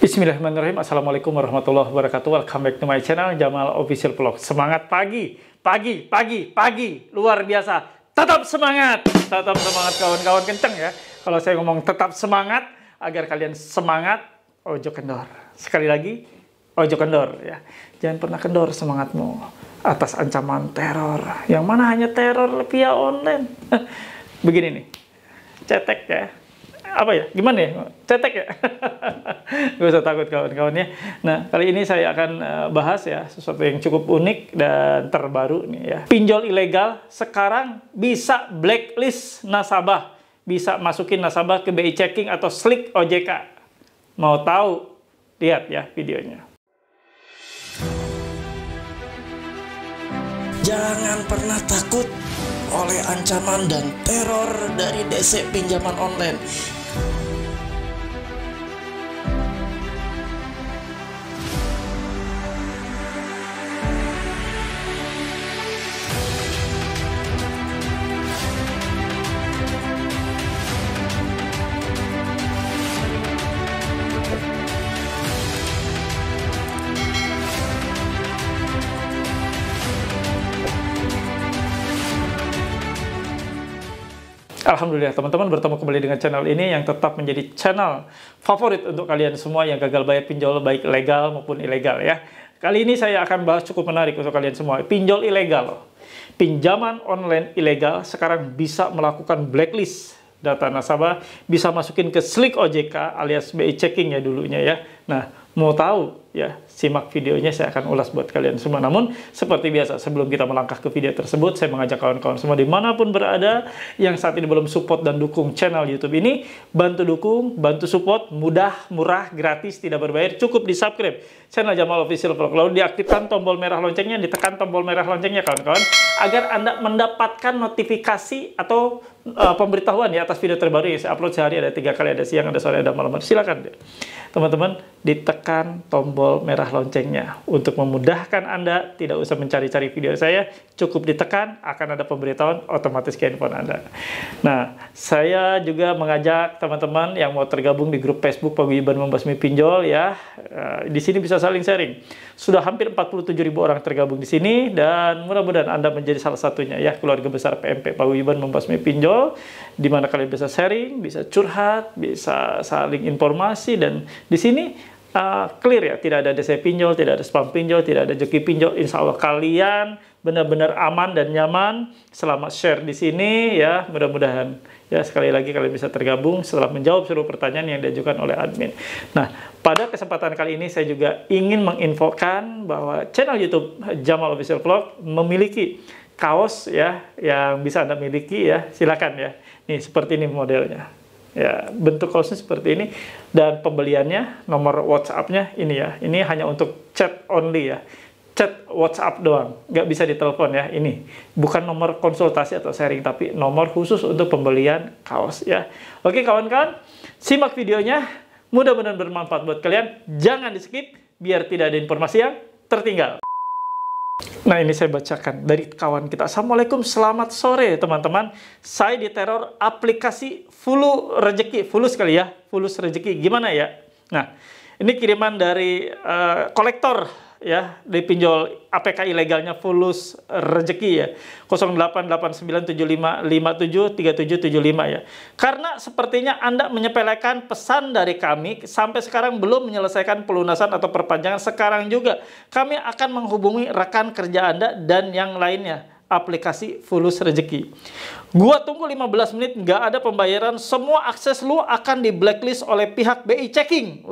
Bismillahirrahmanirrahim. Assalamualaikum warahmatullahi wabarakatuh. Welcome back to my channel Jamal Official Vlog. Semangat pagi, pagi, pagi, pagi. Luar biasa. Tetap semangat. Tetap semangat kawan-kawan kenceng ya. Kalau saya ngomong tetap semangat agar kalian semangat ojo kendor. Sekali lagi ojo kendor ya. Jangan pernah kendor semangatmu atas ancaman teror. Yang mana hanya teror via online. Begini nih. Cetek ya apa ya gimana ya cetek ya gak usah takut kawan-kawan ya nah kali ini saya akan eh, bahas ya sesuatu yang cukup unik dan terbaru nih ya pinjol ilegal sekarang bisa blacklist nasabah bisa masukin nasabah ke BI checking atau slick OJK mau tahu lihat ya videonya jangan pernah takut oleh ancaman dan teror dari DC pinjaman online Alhamdulillah teman-teman bertemu kembali dengan channel ini yang tetap menjadi channel favorit untuk kalian semua yang gagal bayar pinjol baik legal maupun ilegal ya. Kali ini saya akan bahas cukup menarik untuk kalian semua, pinjol ilegal. Pinjaman online ilegal sekarang bisa melakukan blacklist data nasabah, bisa masukin ke slick OJK alias BI checking ya dulunya ya. Nah, mau tahu ya simak videonya saya akan ulas buat kalian semua namun seperti biasa sebelum kita melangkah ke video tersebut saya mengajak kawan-kawan semua dimanapun berada yang saat ini belum support dan dukung channel youtube ini bantu dukung bantu support mudah murah gratis tidak berbayar cukup di subscribe channel Jamal Official Vlog lalu diaktifkan tombol merah loncengnya ditekan tombol merah loncengnya kawan-kawan agar anda mendapatkan notifikasi atau uh, pemberitahuan ya atas video terbaru yang saya upload sehari ada tiga kali ada siang ada sore ada malam silakan teman-teman ditekan tombol tombol merah loncengnya. Untuk memudahkan Anda, tidak usah mencari-cari video saya, cukup ditekan, akan ada pemberitahuan otomatis ke handphone Anda. Nah, saya juga mengajak teman-teman yang mau tergabung di grup Facebook Paguyuban Membasmi Pinjol ya, eh, di sini bisa saling sharing. Sudah hampir 47 ribu orang tergabung di sini, dan mudah-mudahan Anda menjadi salah satunya ya, keluarga besar PMP Paguyuban Membasmi Pinjol, di mana kalian bisa sharing, bisa curhat, bisa saling informasi, dan di sini uh, clear ya, tidak ada DC pinjol, tidak ada spam pinjol, tidak ada joki pinjol. Insya Allah kalian benar-benar aman dan nyaman. Selamat share di sini ya, mudah-mudahan ya sekali lagi kalian bisa tergabung setelah menjawab seluruh pertanyaan yang diajukan oleh admin. Nah, pada kesempatan kali ini saya juga ingin menginfokan bahwa channel YouTube Jamal Official Vlog memiliki kaos ya yang bisa Anda miliki ya. Silakan ya. Nih seperti ini modelnya ya bentuk kaosnya seperti ini dan pembeliannya nomor WhatsApp-nya ini ya ini hanya untuk chat only ya chat WhatsApp doang nggak bisa ditelepon ya ini bukan nomor konsultasi atau sharing tapi nomor khusus untuk pembelian kaos ya oke kawan-kawan simak videonya mudah-mudahan bermanfaat buat kalian jangan di skip biar tidak ada informasi yang tertinggal Nah ini saya bacakan dari kawan kita. Assalamualaikum, selamat sore teman-teman. Saya diteror aplikasi Fulu Rezeki, Fulu sekali ya, Fulus Rezeki. Gimana ya? Nah ini kiriman dari uh, kolektor ya dipinjol APK ilegalnya fulus rezeki ya 088975573775 ya karena sepertinya Anda menyepelekan pesan dari kami sampai sekarang belum menyelesaikan pelunasan atau perpanjangan sekarang juga kami akan menghubungi rekan kerja Anda dan yang lainnya aplikasi Fulus Rezeki. Gua tunggu 15 menit, nggak ada pembayaran. Semua akses lu akan di blacklist oleh pihak BI Checking.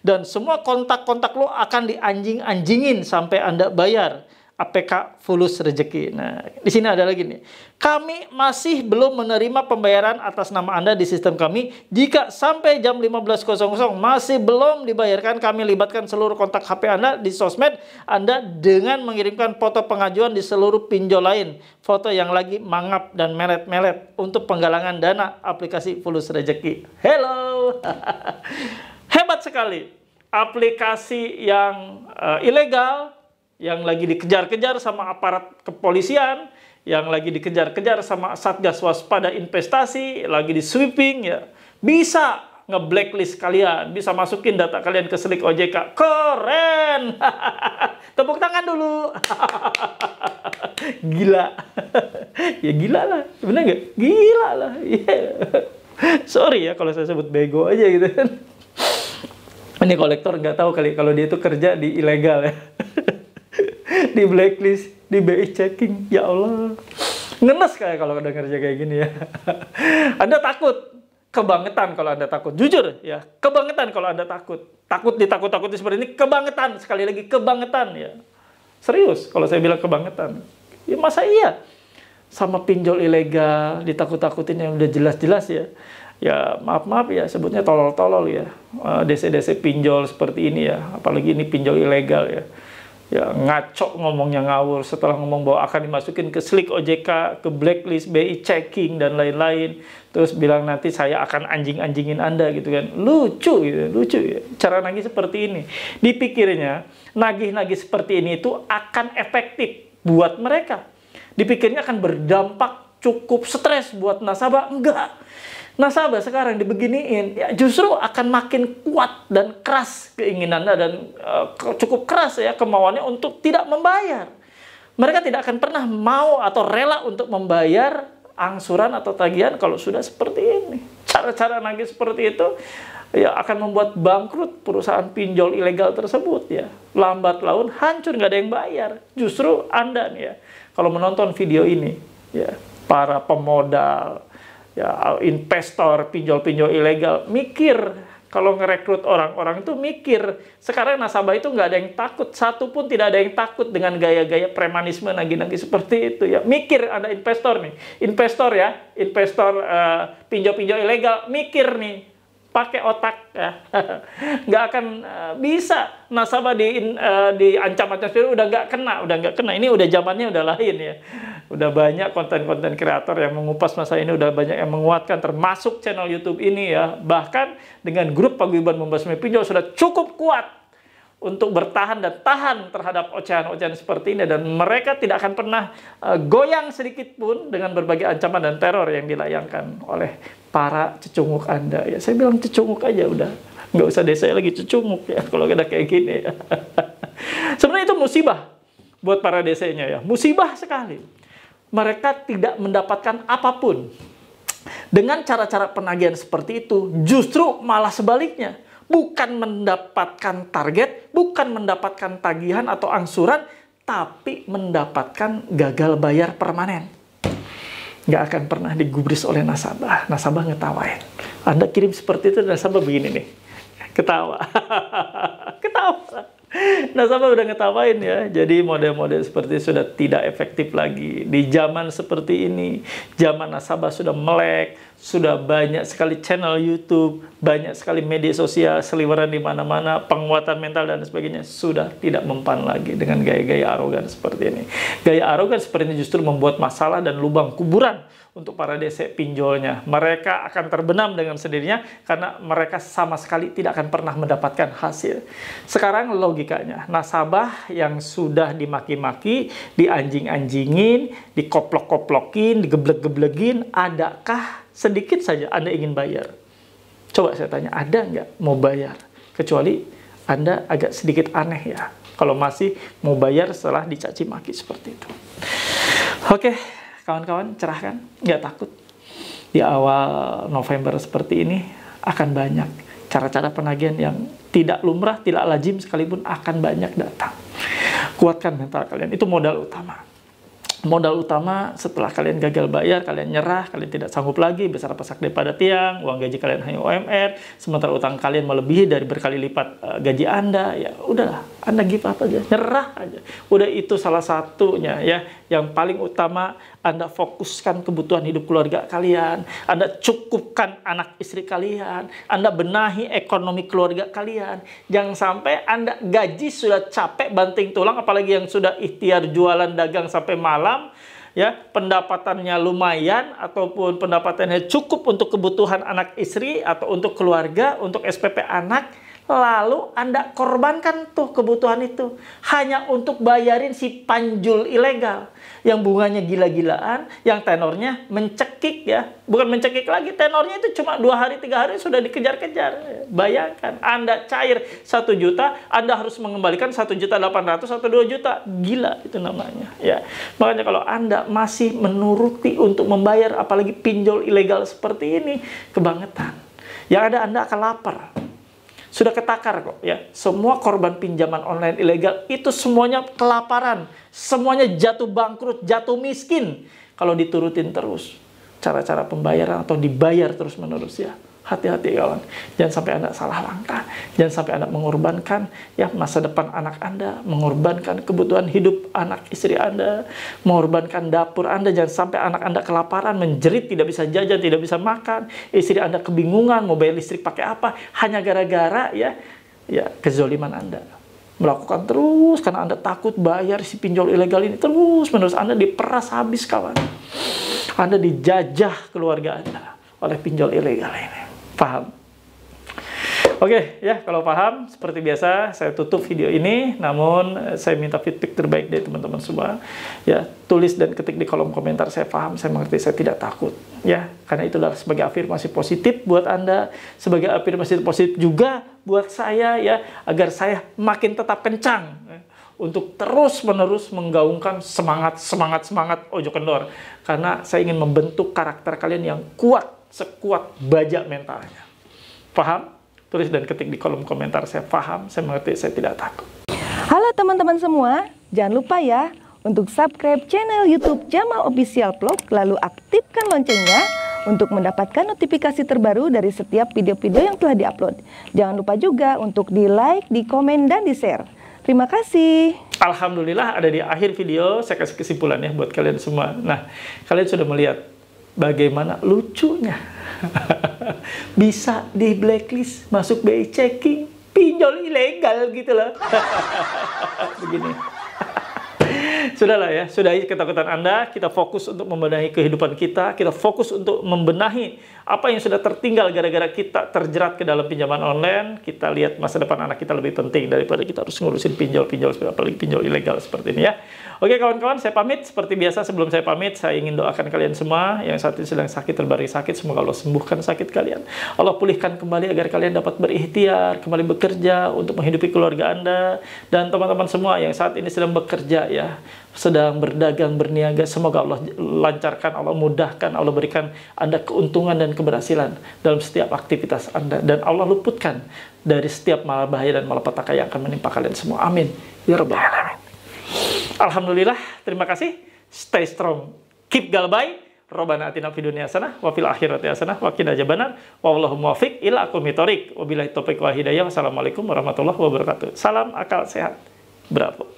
Dan semua kontak-kontak lu akan dianjing-anjingin sampai Anda bayar. APK fulus rezeki. Nah, di sini ada lagi nih. Kami masih belum menerima pembayaran atas nama Anda di sistem kami. Jika sampai jam 15.00 masih belum dibayarkan, kami libatkan seluruh kontak HP Anda di sosmed Anda dengan mengirimkan foto pengajuan di seluruh pinjol lain. Foto yang lagi mangap dan melet-melet untuk penggalangan dana aplikasi fulus rezeki. Hello! Hebat sekali. Aplikasi yang uh, ilegal yang lagi dikejar-kejar sama aparat kepolisian, yang lagi dikejar-kejar sama Satgas Waspada Investasi, lagi di sweeping ya. Bisa nge-blacklist kalian, bisa masukin data kalian ke selik OJK. Keren. Tepuk tangan dulu. gila. ya gila lah. bener nggak? Gila lah. Yeah. Sorry ya kalau saya sebut bego aja gitu kan. Ini kolektor nggak tahu kali kalau dia itu kerja di ilegal ya. di blacklist, di BI checking. Ya Allah. Ngenes kayak kalau kerja kayak gini ya. Anda takut, kebangetan kalau Anda takut. Jujur ya, kebangetan kalau Anda takut. Takut ditakut-takuti seperti ini, kebangetan. Sekali lagi, kebangetan ya. Serius kalau saya bilang kebangetan. Ya masa iya? Sama pinjol ilegal, ditakut-takutin yang udah jelas-jelas ya. Ya maaf-maaf ya, sebutnya tolol-tolol ya. Eh, DC-DC pinjol seperti ini ya. Apalagi ini pinjol ilegal ya ya ngaco ngomongnya ngawur setelah ngomong bahwa akan dimasukin ke slick OJK, ke blacklist BI checking dan lain-lain. Terus bilang nanti saya akan anjing-anjingin Anda gitu kan. Lucu gitu, lucu ya. Cara nagih seperti ini. Dipikirnya nagih-nagih seperti ini itu akan efektif buat mereka. Dipikirnya akan berdampak cukup stres buat nasabah enggak nasabah sekarang dibeginiin, ya justru akan makin kuat dan keras keinginannya dan uh, cukup keras ya kemauannya untuk tidak membayar. Mereka tidak akan pernah mau atau rela untuk membayar angsuran atau tagihan kalau sudah seperti ini. Cara-cara nagih seperti itu ya akan membuat bangkrut perusahaan pinjol ilegal tersebut ya. Lambat laun hancur nggak ada yang bayar. Justru Anda nih ya kalau menonton video ini ya para pemodal ya investor pinjol-pinjol ilegal mikir kalau ngerekrut orang-orang itu mikir sekarang nasabah itu nggak ada yang takut satu pun tidak ada yang takut dengan gaya-gaya premanisme nagi-nagi seperti itu ya mikir ada investor nih investor ya investor pinjol eh, pinjol-pinjol ilegal mikir nih pakai otak ya nggak akan uh, bisa nasabah di uh, ancam ancam udah nggak kena udah nggak kena ini udah zamannya udah lain ya udah banyak konten-konten kreator yang mengupas masa ini, udah banyak yang menguatkan, termasuk channel YouTube ini ya. Bahkan dengan grup paguyuban membasmi pinjol sudah cukup kuat untuk bertahan dan tahan terhadap ocehan-ocehan seperti ini dan mereka tidak akan pernah uh, goyang sedikit pun dengan berbagai ancaman dan teror yang dilayangkan oleh para cecunguk Anda. Ya saya bilang cecunguk aja udah. Nggak usah desa lagi cecunguk ya kalau kita kayak gini ya. Sebenarnya itu musibah buat para desanya ya. Musibah sekali mereka tidak mendapatkan apapun. Dengan cara-cara penagihan seperti itu, justru malah sebaliknya. Bukan mendapatkan target, bukan mendapatkan tagihan atau angsuran, tapi mendapatkan gagal bayar permanen. Nggak akan pernah digubris oleh nasabah. Nasabah ngetawain. Anda kirim seperti itu, nasabah begini nih. Ketawa. Ketawa. Nah, nasabah udah ngetawain ya. Jadi model-model seperti sudah tidak efektif lagi. Di zaman seperti ini, zaman nasabah sudah melek, sudah banyak sekali channel YouTube, banyak sekali media sosial, seliweran di mana-mana, penguatan mental dan sebagainya sudah tidak mempan lagi dengan gaya-gaya arogan seperti ini. Gaya arogan seperti ini justru membuat masalah dan lubang kuburan untuk para DC pinjolnya. Mereka akan terbenam dengan sendirinya karena mereka sama sekali tidak akan pernah mendapatkan hasil. Sekarang logikanya, nasabah yang sudah dimaki-maki, dianjing-anjingin, dikoplok-koplokin, digeblek-geblegin, adakah sedikit saja Anda ingin bayar? Coba saya tanya, ada nggak mau bayar? Kecuali Anda agak sedikit aneh ya, kalau masih mau bayar setelah dicaci maki seperti itu. Oke, okay kawan-kawan cerahkan, Nggak takut. Di awal November seperti ini akan banyak cara-cara penagihan yang tidak lumrah, tidak lazim sekalipun akan banyak datang. Kuatkan mental kalian, itu modal utama. Modal utama setelah kalian gagal bayar, kalian nyerah, kalian tidak sanggup lagi, besar pasak daripada tiang, uang gaji kalian hanya UMR, sementara utang kalian melebihi dari berkali lipat uh, gaji Anda, ya udahlah, Anda give up aja, nyerah aja. Udah itu salah satunya ya, yang paling utama anda fokuskan kebutuhan hidup keluarga kalian, Anda cukupkan anak istri kalian, Anda benahi ekonomi keluarga kalian. Jangan sampai Anda gaji sudah capek banting tulang apalagi yang sudah ikhtiar jualan dagang sampai malam ya pendapatannya lumayan ataupun pendapatannya cukup untuk kebutuhan anak istri atau untuk keluarga untuk SPP anak lalu Anda korbankan tuh kebutuhan itu hanya untuk bayarin si panjul ilegal yang bunganya gila-gilaan, yang tenornya mencekik ya. Bukan mencekik lagi, tenornya itu cuma dua hari, tiga hari sudah dikejar-kejar. Bayangkan, Anda cair satu juta, Anda harus mengembalikan satu juta delapan ratus atau dua juta. Gila itu namanya. ya Makanya kalau Anda masih menuruti untuk membayar, apalagi pinjol ilegal seperti ini, kebangetan. Yang ada Anda akan lapar sudah ketakar kok ya. Semua korban pinjaman online ilegal itu semuanya kelaparan, semuanya jatuh bangkrut, jatuh miskin kalau diturutin terus cara-cara pembayaran atau dibayar terus-menerus ya hati-hati kawan. Jangan sampai Anda salah langkah. Jangan sampai Anda mengorbankan ya masa depan anak Anda, mengorbankan kebutuhan hidup anak istri Anda, mengorbankan dapur Anda. Jangan sampai anak Anda kelaparan, menjerit, tidak bisa jajan, tidak bisa makan. Istri Anda kebingungan mau bayar listrik pakai apa hanya gara-gara ya ya kezoliman Anda melakukan terus karena Anda takut bayar si pinjol ilegal ini terus menerus Anda diperas habis kawan. Anda dijajah keluarga Anda oleh pinjol ilegal ini paham. Oke, okay, ya kalau paham seperti biasa saya tutup video ini. Namun eh, saya minta feedback terbaik dari teman-teman semua. Ya, tulis dan ketik di kolom komentar saya paham, saya mengerti, saya tidak takut. Ya, karena itulah sebagai afirmasi positif buat Anda, sebagai afirmasi positif juga buat saya ya, agar saya makin tetap kencang eh, untuk terus-menerus menggaungkan semangat, semangat, semangat Ojo Kendor. Karena saya ingin membentuk karakter kalian yang kuat sekuat baja mentalnya. Paham? Tulis dan ketik di kolom komentar saya paham, saya mengerti, saya tidak takut. Halo teman-teman semua, jangan lupa ya untuk subscribe channel YouTube Jamal Official Vlog lalu aktifkan loncengnya untuk mendapatkan notifikasi terbaru dari setiap video-video yang telah diupload. Jangan lupa juga untuk di like, di komen, dan di share. Terima kasih. Alhamdulillah ada di akhir video saya kasih kesimpulan ya buat kalian semua. Nah, kalian sudah melihat bagaimana lucunya bisa di blacklist masuk BI checking pinjol ilegal gitu loh begini Sudahlah ya, sudahi ketakutan Anda, kita fokus untuk membenahi kehidupan kita, kita fokus untuk membenahi apa yang sudah tertinggal gara-gara kita terjerat ke dalam pinjaman online, kita lihat masa depan anak kita lebih penting daripada kita harus ngurusin pinjol-pinjol, apalagi pinjol ilegal seperti ini ya. Oke kawan-kawan, saya pamit. Seperti biasa, sebelum saya pamit, saya ingin doakan kalian semua yang saat ini sedang sakit, terbaring sakit, semoga Allah sembuhkan sakit kalian. Allah pulihkan kembali agar kalian dapat berikhtiar, kembali bekerja untuk menghidupi keluarga Anda. Dan teman-teman semua yang saat ini sedang bekerja ya, sedang berdagang, berniaga, semoga Allah lancarkan, Allah mudahkan, Allah berikan Anda keuntungan dan keberhasilan dalam setiap aktivitas Anda. Dan Allah luputkan dari setiap malah bahaya dan malapetaka yang akan menimpa kalian semua. Amin. Ya Rabbal Alamin. Alhamdulillah, terima kasih. Stay strong. Keep galbay. Robana atina fi dunya sana wa fil akhirati sana. wa jabanan. Wa Allahum muwaffiq ila aqwamit Wa bilahi topik wa hidayah. Wassalamualaikum warahmatullahi wabarakatuh. Salam akal sehat. Bravo.